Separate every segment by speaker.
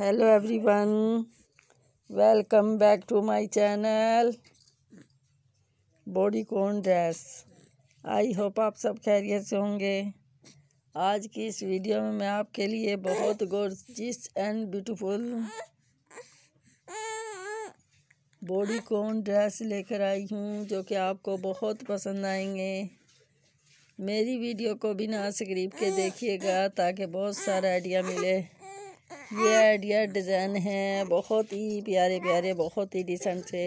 Speaker 1: hello everyone welcome back to my channel bodycon dress I hope आप सब खैरियत से होंगे आज की इस वीडियो में मैं आपके लिए बहुत gorgeous and beautiful bodycon dress लेकर आई हूँ जो कि आपको बहुत पसंद आएंगे मेरी वीडियो को बिना स्क्रीप के देखिएगा ताकि बहुत सारा आइडिया मिले ये आइडिया डिज़ाइन है बहुत ही प्यारे प्यारे बहुत ही डिसेंट से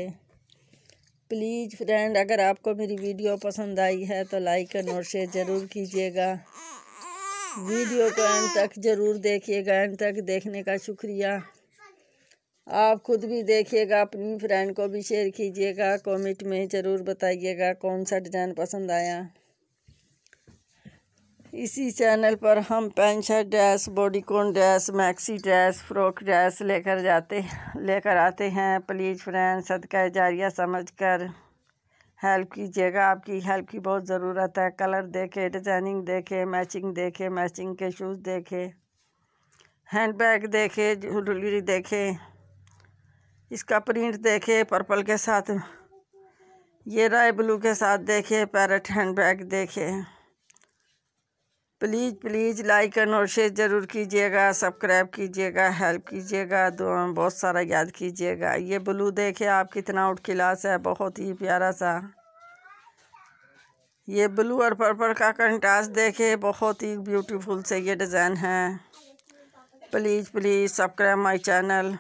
Speaker 1: प्लीज़ फ्रेंड अगर आपको मेरी वीडियो पसंद आई है तो लाइक एंड और शेयर ज़रूर कीजिएगा वीडियो को एंड तक ज़रूर देखिएगा एंड तक देखने का शुक्रिया आप खुद भी देखिएगा अपनी फ्रेंड को भी शेयर कीजिएगा कमेंट में ज़रूर बताइएगा कौन सा डिज़ाइन पसंद आया इसी चैनल पर हम pant shirt dress bodycon dress maxi dress frock dress लेकर जाते लेकर आते हैं प्लीज़ फ्रेंड सदका जारिया समझ कर हेल्प कीजिएगा आपकी हेल्प की बहुत ज़रूरत है कलर देखे डिज़ाइनिंग देखे मैचिंग देखे मैचिंग के शूज़ देखे हैंड बैग देखे ज्वेलरी देखे इसका प्रिंट देखे पर्पल के साथ ये राय ब्लू के साथ देखे पैरट हैंड बैग देखे प्लीज़ प्लीज़ लाइक एंड और शेयर ज़रूर कीजिएगा सब्सक्राइब कीजिएगा हेल्प कीजिएगा दुआ में बहुत सारा याद कीजिएगा ये ब्लू देखे आप कितना उठ क्लास है बहुत ही प्यारा सा ये ब्लू और पर्पल का कंट्रास्ट देखे बहुत ही ब्यूटीफुल से ये डिज़ाइन है please please subscribe my channel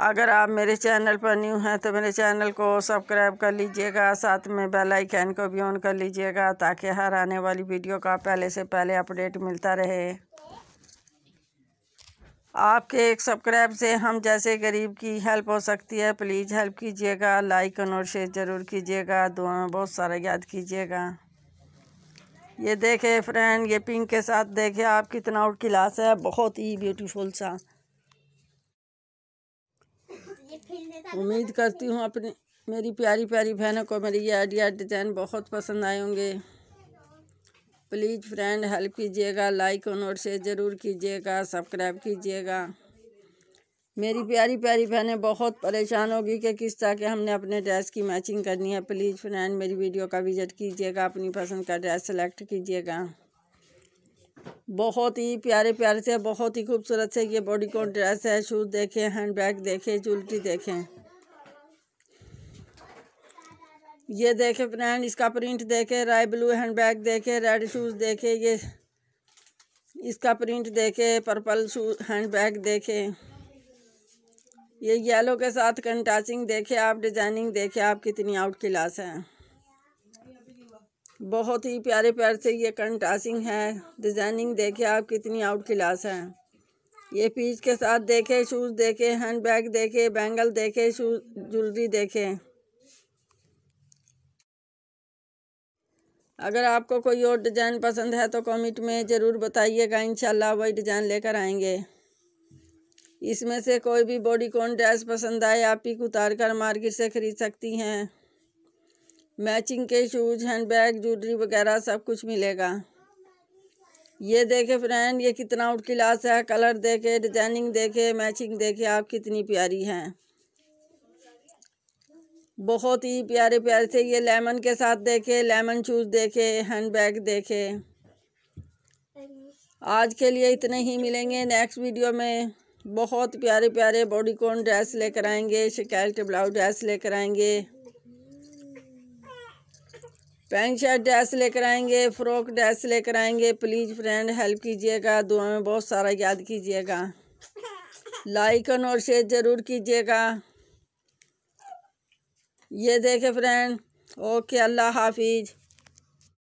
Speaker 1: अगर आप मेरे चैनल पर न्यू हैं तो मेरे चैनल को सब्सक्राइब कर लीजिएगा साथ में बेल आइकन को भी ऑन कर लीजिएगा ताकि हर आने वाली वीडियो का पहले से पहले अपडेट मिलता रहे आपके एक सब्सक्राइब से हम जैसे गरीब की हेल्प हो सकती है प्लीज़ हेल्प कीजिएगा लाइक और शेयर ज़रूर कीजिएगा दुआ में बहुत सारा याद कीजिएगा ये देखे फ्रेंड ये पिंक के साथ देखे आप कितना आउट क्लास है बहुत ही ब्यूटीफुल सा उम्मीद करती हूँ अपनी मेरी प्यारी प्यारी बहनों को मेरी ये आइडिया डिज़ाइन बहुत पसंद आए होंगे प्लीज़ फ्रेंड हेल्प कीजिएगा लाइक और नोट शेयर ज़रूर कीजिएगा सब्सक्राइब कीजिएगा मेरी प्यारी प्यारी बहनें बहुत परेशान होगी कि किस तरह के हमने अपने ड्रेस की मैचिंग करनी है प्लीज़ फ्रेंड मेरी वीडियो का विज़िट कीजिएगा अपनी पसंद का ड्रेस सेलेक्ट कीजिएगा बहुत ही प्यारे प्यारे से बहुत ही खूबसूरत से ये बॉडी कॉन ड्रेस है शूज़ देखें हैंड बैग देखें ज्वेलरी देखें ये देखें फ्रेंड इसका प्रिंट देखें राय ब्लू हैंड बैग देखें रेड शूज़ देखें ये इसका प्रिंट देखें पर्पल शूज हैंड बैग देखें ये येलो के साथ कंटाचिंग देखें आप डिज़ाइनिंग देखें आप कितनी आउट क्लास हैं बहुत ही प्यारे प्यार से ये कंटासिंग है डिज़ाइनिंग देखे आप कितनी आउट क्लास है ये पीच के साथ देखे शूज़ देखे हैंड बैग देखे बैंगल देखे शूज ज्वेलरी देखे अगर आपको कोई और डिज़ाइन पसंद है तो कमेंट में ज़रूर बताइएगा इंशाल्लाह वही डिज़ाइन लेकर आएंगे इसमें से कोई भी बॉडी कॉन ड्रेस पसंद आए आप ही उतार कर मार्केट से ख़रीद सकती हैं मैचिंग के शूज़ हैंड बैग जूलरी वगैरह सब कुछ मिलेगा ये देखे फ्रेंड ये कितना आउट क्लास है कलर देखे डिजाइनिंग देखे मैचिंग देखे आप कितनी प्यारी हैं बहुत ही प्यारे प्यारे से ये लेमन के साथ देखे लेमन शूज़ देखे हैंड बैग देखे आज के लिए इतने ही मिलेंगे नेक्स्ट वीडियो में बहुत प्यारे प्यारे बॉडी कॉन ड्रेस लेकर आएंगे शिकायत ब्लाउज ड्रेस लेकर आएंगे पैंट शर्ट ड्रेस लेकर आएंगे फ्रॉक डैस लेकर आएंगे प्लीज़ फ्रेंड हेल्प कीजिएगा दुआ में बहुत सारा याद कीजिएगा लाइकन और शेयर ज़रूर कीजिएगा ये देखे फ्रेंड ओके अल्लाह हाफिज़